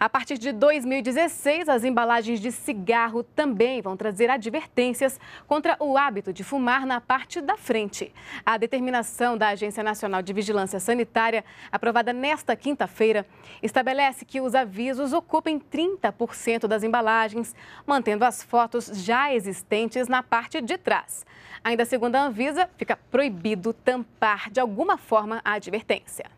A partir de 2016, as embalagens de cigarro também vão trazer advertências contra o hábito de fumar na parte da frente. A determinação da Agência Nacional de Vigilância Sanitária, aprovada nesta quinta-feira, estabelece que os avisos ocupem 30% das embalagens, mantendo as fotos já existentes na parte de trás. Ainda segundo a Anvisa, fica proibido tampar de alguma forma a advertência.